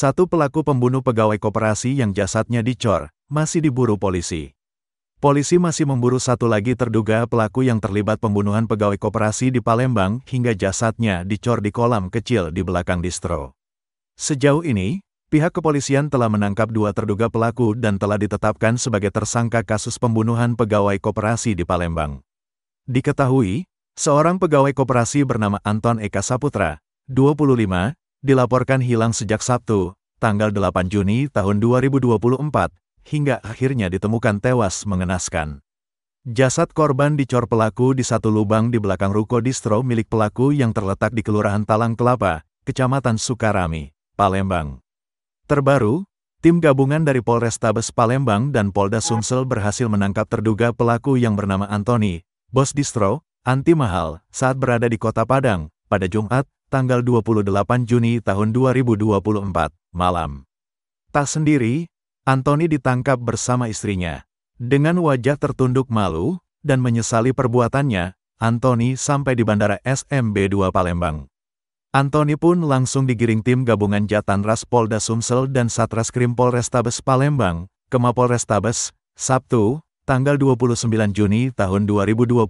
Satu pelaku pembunuh pegawai koperasi yang jasadnya dicor, masih diburu polisi. Polisi masih memburu satu lagi terduga pelaku yang terlibat pembunuhan pegawai koperasi di Palembang hingga jasadnya dicor di kolam kecil di belakang distro. Sejauh ini, pihak kepolisian telah menangkap dua terduga pelaku dan telah ditetapkan sebagai tersangka kasus pembunuhan pegawai koperasi di Palembang. Diketahui, seorang pegawai koperasi bernama Anton Eka Saputra, 25, dilaporkan hilang sejak Sabtu, tanggal 8 Juni tahun 2024, hingga akhirnya ditemukan tewas mengenaskan. Jasad korban dicor pelaku di satu lubang di belakang ruko distro milik pelaku yang terletak di Kelurahan Talang Kelapa, Kecamatan Sukarami, Palembang. Terbaru, Tim gabungan dari Polrestabes Palembang dan Polda Sumsel berhasil menangkap terduga pelaku yang bernama Antoni, bos distro, anti mahal, saat berada di kota Padang, pada Jumat, tanggal 28 Juni tahun 2024, malam. Tak sendiri, Anthony ditangkap bersama istrinya. Dengan wajah tertunduk malu dan menyesali perbuatannya, Anthony sampai di bandara SMB2 Palembang. Anthony pun langsung digiring tim gabungan jatan ras Polda Sumsel dan Satreskrim Polrestabes Palembang ke Mapolrestabes, Sabtu, tanggal 29 Juni tahun 2024,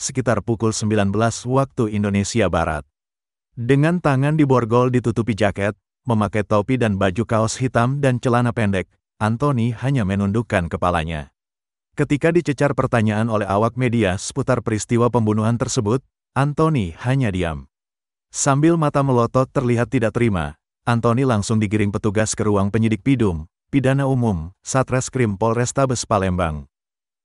sekitar pukul 19 waktu Indonesia Barat. Dengan tangan diborgol ditutupi jaket, memakai topi dan baju kaos hitam dan celana pendek, Anthony hanya menundukkan kepalanya. Ketika dicecar pertanyaan oleh awak media seputar peristiwa pembunuhan tersebut, Anthony hanya diam. Sambil mata melotot terlihat tidak terima, Anthony langsung digiring petugas ke ruang penyidik Pidum, Pidana Umum, Satreskrim Polrestabes Palembang.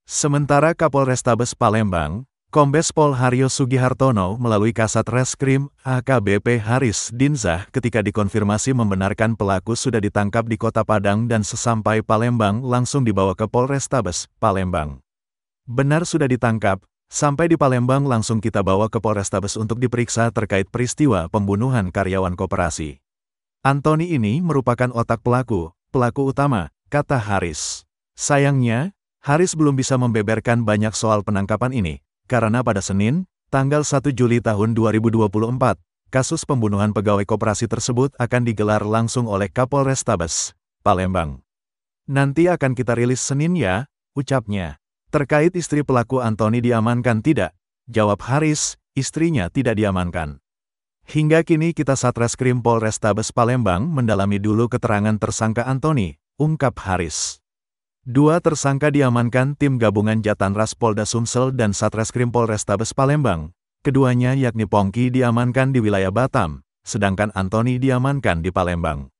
Sementara Kapolrestabes Palembang, Kombes Pol Haryo Sugihartono melalui Kasat Reskrim AKBP Haris Dinzah ketika dikonfirmasi membenarkan pelaku sudah ditangkap di Kota Padang dan sesampai Palembang langsung dibawa ke Polrestabes, Palembang. Benar sudah ditangkap, sampai di Palembang langsung kita bawa ke Polrestabes untuk diperiksa terkait peristiwa pembunuhan karyawan koperasi. Antoni ini merupakan otak pelaku, pelaku utama, kata Haris. Sayangnya, Haris belum bisa membeberkan banyak soal penangkapan ini, karena pada Senin, tanggal 1 Juli tahun 2024, kasus pembunuhan pegawai koperasi tersebut akan digelar langsung oleh Kapolres Tabes, Palembang. Nanti akan kita rilis Senin ya, ucapnya. Terkait istri pelaku Antoni diamankan tidak? Jawab Haris, istrinya tidak diamankan. Hingga kini kita Satreskrim Polrestabes Palembang mendalami dulu keterangan tersangka Antoni, ungkap Haris. Dua tersangka diamankan tim gabungan jatan ras Polda Sumsel dan Satreskrim Polrestabes Palembang. Keduanya yakni Pongki diamankan di wilayah Batam, sedangkan Antoni diamankan di Palembang.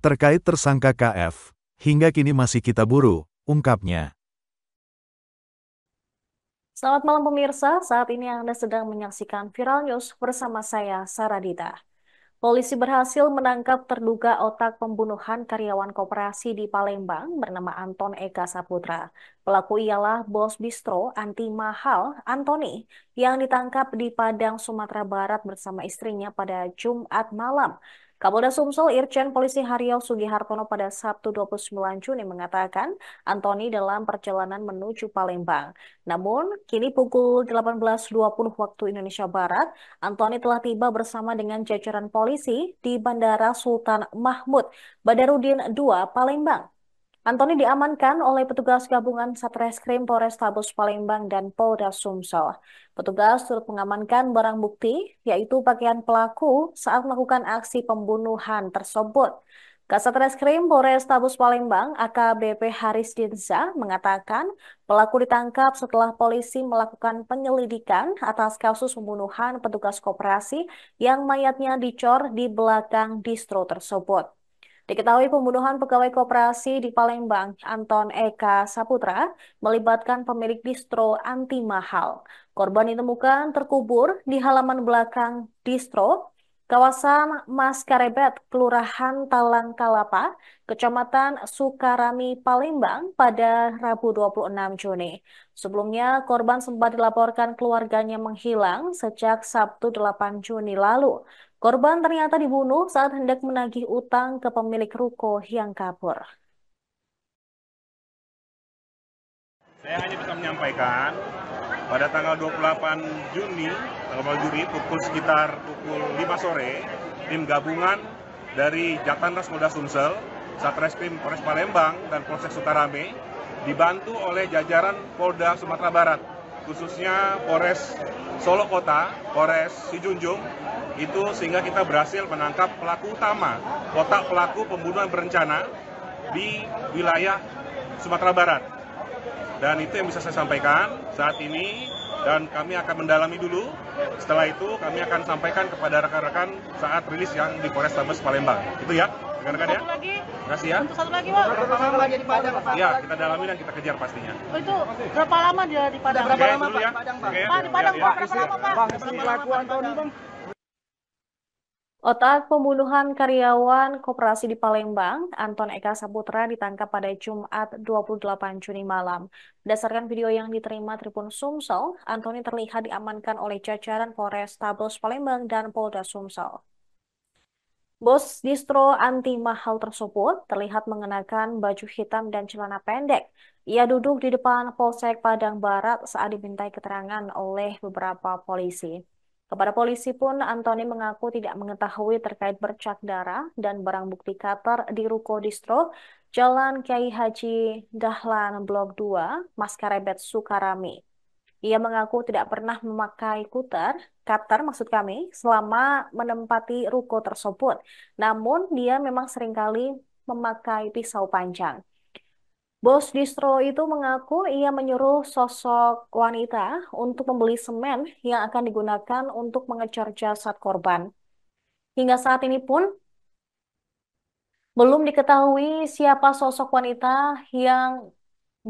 Terkait tersangka KF, hingga kini masih kita buru, ungkapnya. Selamat malam pemirsa, saat ini Anda sedang menyaksikan Viral News bersama saya, Saradita. Polisi berhasil menangkap terduga otak pembunuhan karyawan koperasi di Palembang bernama Anton Eka Saputra. Pelaku ialah bos bistro anti mahal Antoni yang ditangkap di Padang, Sumatera Barat bersama istrinya pada Jumat malam. Kapolda Sumsel Irjen Polisi Haryo Sugihartono pada Sabtu 29 Juni mengatakan Antoni dalam perjalanan menuju Palembang. Namun, kini pukul 18.20 waktu Indonesia Barat, Antoni telah tiba bersama dengan jajaran polisi di Bandara Sultan Mahmud, Badarudin II, Palembang. Antoni diamankan oleh petugas gabungan Satreskrim Polrestabes Palembang dan Polda Sumsel. Petugas turut mengamankan barang bukti, yaitu pakaian pelaku saat melakukan aksi pembunuhan tersebut. Kasat Reskrim Polrestabes Palembang AKBP Haris Dinsa mengatakan pelaku ditangkap setelah polisi melakukan penyelidikan atas kasus pembunuhan petugas koperasi yang mayatnya dicor di belakang distro tersebut. Diketahui pembunuhan pegawai koperasi di Palembang, Anton Eka Saputra, melibatkan pemilik distro anti mahal. Korban ditemukan terkubur di halaman belakang distro, kawasan Maskarebet, Kelurahan Talang Kalapa, Kecamatan Sukarami, Palembang pada Rabu 26 Juni. Sebelumnya, korban sempat dilaporkan keluarganya menghilang sejak Sabtu 8 Juni lalu. Korban ternyata dibunuh saat hendak menagih utang ke pemilik ruko yang kabur. Saya hanya bisa menyampaikan pada tanggal 28 Juni, tanggal 28 Juni pukul sekitar pukul 5 sore, tim gabungan dari Jatandras Polda Sumsel, Satreskrim Polres Palembang dan Polsek Sukarame dibantu oleh jajaran Polda Sumatera Barat, khususnya Polres Solo Kota, Polres Sijunjung, itu sehingga kita berhasil menangkap pelaku utama, otak pelaku pembunuhan berencana di wilayah Sumatera Barat. Dan itu yang bisa saya sampaikan saat ini dan kami akan mendalami dulu. Setelah itu kami akan sampaikan kepada rekan-rekan saat rilis yang di Polres Tabes Palembang. Itu ya, rekan-rekan ya. Lagi. Terima kasih ya. Untuk satu lagi, Pak. Berapa lama lagi di Padang, Pak? Iya, kita dalami dan kita kejar pastinya. Oh, itu berapa lama dia di Padang? Berapa lama, ya. Pak? Di ya. Padang, Pak. Okay. Pak, di Padang, Pak, berapa lama, Pak? Iya. Bang, pelakuan tahun ini, Bang. Otak pembunuhan karyawan koperasi di Palembang, Anton Eka Saputra ditangkap pada Jumat 28 Juni malam. Berdasarkan video yang diterima Tribun Sumsel, Antoni terlihat diamankan oleh jajaran Polres Tabus Palembang dan Polda Sumsel. Bos distro anti mahal tersebut terlihat mengenakan baju hitam dan celana pendek. Ia duduk di depan Polsek Padang Barat saat dimintai keterangan oleh beberapa polisi. Kepada polisi pun, Antoni mengaku tidak mengetahui terkait bercak darah dan barang bukti kater di Ruko Distro, Jalan Kiai Haji Dahlan Blok 2, Maskarebet Sukarami. Ia mengaku tidak pernah memakai kuter, kater maksud kami, selama menempati ruko tersebut. Namun, dia memang seringkali memakai pisau panjang. Bos distro itu mengaku ia menyuruh sosok wanita untuk membeli semen yang akan digunakan untuk mengejar jasad korban. Hingga saat ini pun belum diketahui siapa sosok wanita yang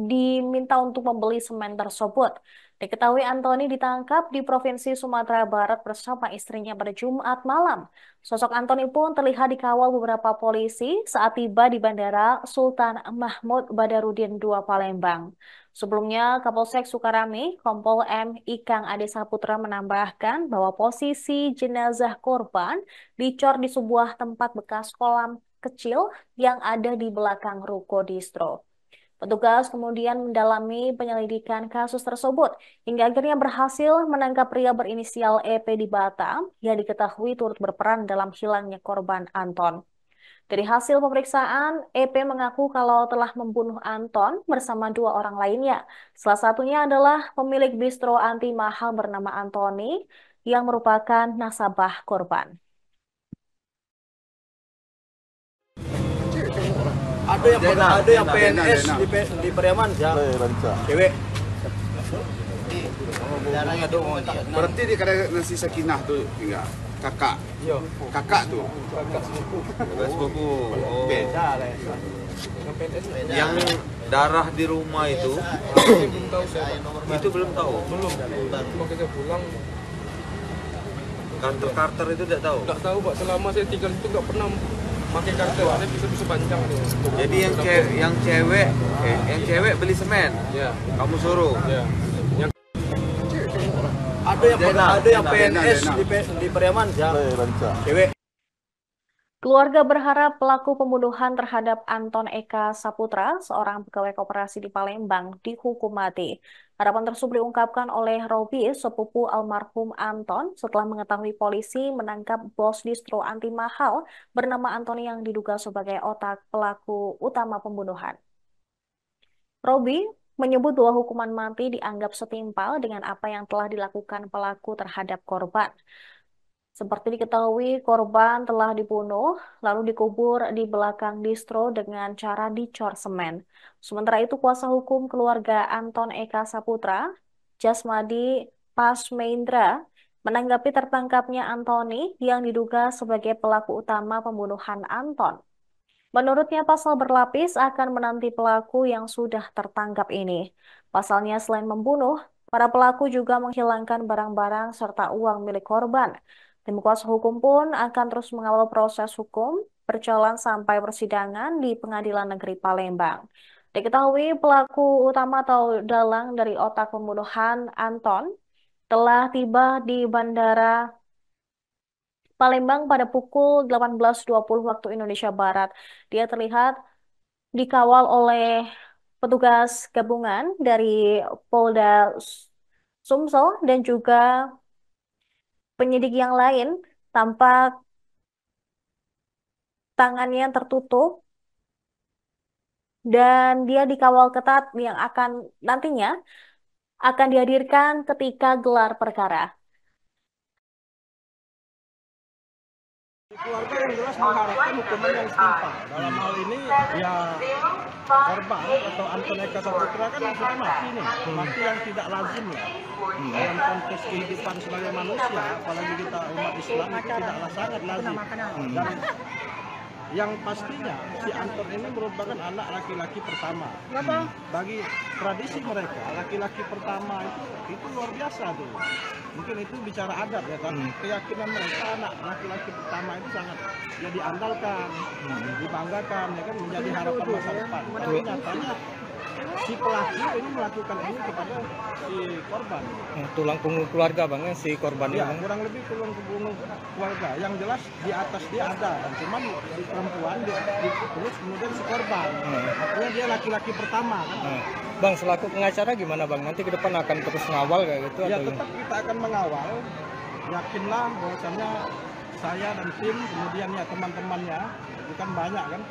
diminta untuk membeli semen tersebut. Diketahui Antoni ditangkap di Provinsi Sumatera Barat bersama istrinya pada Jumat malam. Sosok Antoni pun terlihat dikawal beberapa polisi saat tiba di Bandara Sultan Mahmud Badarudin II Palembang. Sebelumnya, Kapolsek Sukarami, Kompol M. Ikang Ade Saputra menambahkan bahwa posisi jenazah korban dicor di sebuah tempat bekas kolam kecil yang ada di belakang ruko distro. Petugas kemudian mendalami penyelidikan kasus tersebut hingga akhirnya berhasil menangkap pria berinisial EP di Batam yang diketahui turut berperan dalam hilangnya korban Anton. Dari hasil pemeriksaan, EP mengaku kalau telah membunuh Anton bersama dua orang lainnya. Salah satunya adalah pemilik bistro anti mahal bernama Antoni yang merupakan nasabah korban. ada yang dena, ada yang PNS di di Pariaman ya. Iya, Cewek. Berarti di kada nasi sakinah tuh enggak kakak. Iya. Kakak tuh. Kakak sepupu. sepupu. Oh. Beda lah ya. Yang darah di rumah itu belum tahu itu belum tahu belum cuma kita pulang kantor Carter itu tidak tahu tidak tahu pak selama saya tinggal itu tidak pernah Makin kartu ada bisa bisa panjang tuh jadi yang cewek yang cewek eh, yang cewek beli semen ya. kamu suruh ada ya. yang ada yang PNS di di iya, iya, cewek Keluarga berharap pelaku pembunuhan terhadap Anton Eka Saputra, seorang pegawai koperasi di Palembang, dihukum mati. Harapan tersebut diungkapkan oleh Robi, sepupu almarhum Anton, setelah mengetahui polisi menangkap bos distro anti mahal bernama Anton yang diduga sebagai otak pelaku utama pembunuhan. Robi menyebut bahwa hukuman mati dianggap setimpal dengan apa yang telah dilakukan pelaku terhadap korban. Seperti diketahui, korban telah dibunuh, lalu dikubur di belakang distro dengan cara dicor semen. Sementara itu, kuasa hukum keluarga Anton Eka Saputra, Jasmadi Pasmeindra, menanggapi tertangkapnya Antoni yang diduga sebagai pelaku utama pembunuhan Anton. Menurutnya pasal berlapis akan menanti pelaku yang sudah tertangkap ini. Pasalnya selain membunuh, para pelaku juga menghilangkan barang-barang serta uang milik korban. Tim kuasa hukum pun akan terus mengawal proses hukum berjalan sampai persidangan di Pengadilan Negeri Palembang. Diketahui pelaku utama atau dalang dari otak pembunuhan Anton telah tiba di Bandara Palembang pada pukul 18.20 waktu Indonesia Barat. Dia terlihat dikawal oleh petugas gabungan dari Polda Sumsel dan juga penyidik yang lain tampak tangannya yang tertutup dan dia dikawal ketat yang akan nantinya akan dihadirkan ketika gelar perkara. keluarga yang jelas mengharapkan hukuman yang setimpal dalam hal ini ya korban atau Antoneka Saputra kan maksudnya mati nih mati yang tidak lazim ya dalam konteks kehidupan sebagai manusia apalagi kita umat Islam itu tidaklah sangat lazim dan yang pastinya si Anton ini merupakan anak laki-laki pertama. Kenapa? Bagi tradisi mereka, laki-laki pertama itu itu luar biasa tuh. Mungkin itu bicara adat ya, tapi hmm. keyakinan mereka anak laki-laki pertama itu sangat ya diandalkan, hmm. dibanggakan ya kan menjadi harapan masa ya. depan. Tapi nyatanya si pelaku ini melakukan ini kepada si korban. Hmm, tulang punggung keluarga bang ya si korban ya, bang. kurang lebih tulang punggung keluarga. Yang jelas di atas dia ada, Cuma di perempuan di, di, terus kemudian si korban. Hmm. Artinya dia laki-laki pertama. Kan? Hmm. Bang selaku pengacara gimana bang? Nanti ke depan akan terus ngawal kayak gitu? Ya atau tetap kita akan mengawal. Yakinlah bahwasannya saya dan tim kemudian ya teman-temannya bukan banyak kan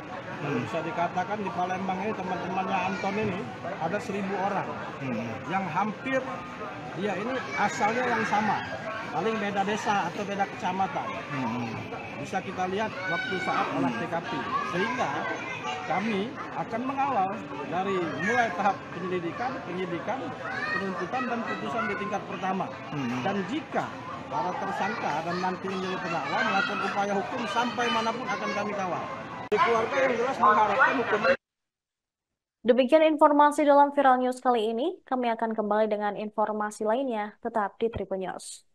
hmm. bisa dikatakan di Palembang ini teman-temannya Anton ini ada seribu orang hmm. yang hampir dia ya ini asalnya yang sama paling beda desa atau beda kecamatan hmm. bisa kita lihat waktu saat olah TKP sehingga kami akan mengawal dari mulai tahap penyelidikan, penyidikan, penuntutan dan putusan di tingkat pertama hmm. dan jika para tersangka dan nanti menjadi terdakwa melakukan upaya hukum sampai manapun akan kami kawal di keluarga yang jelas mengharapkan hukum Demikian informasi dalam Viral News kali ini. Kami akan kembali dengan informasi lainnya tetap di Tribun News.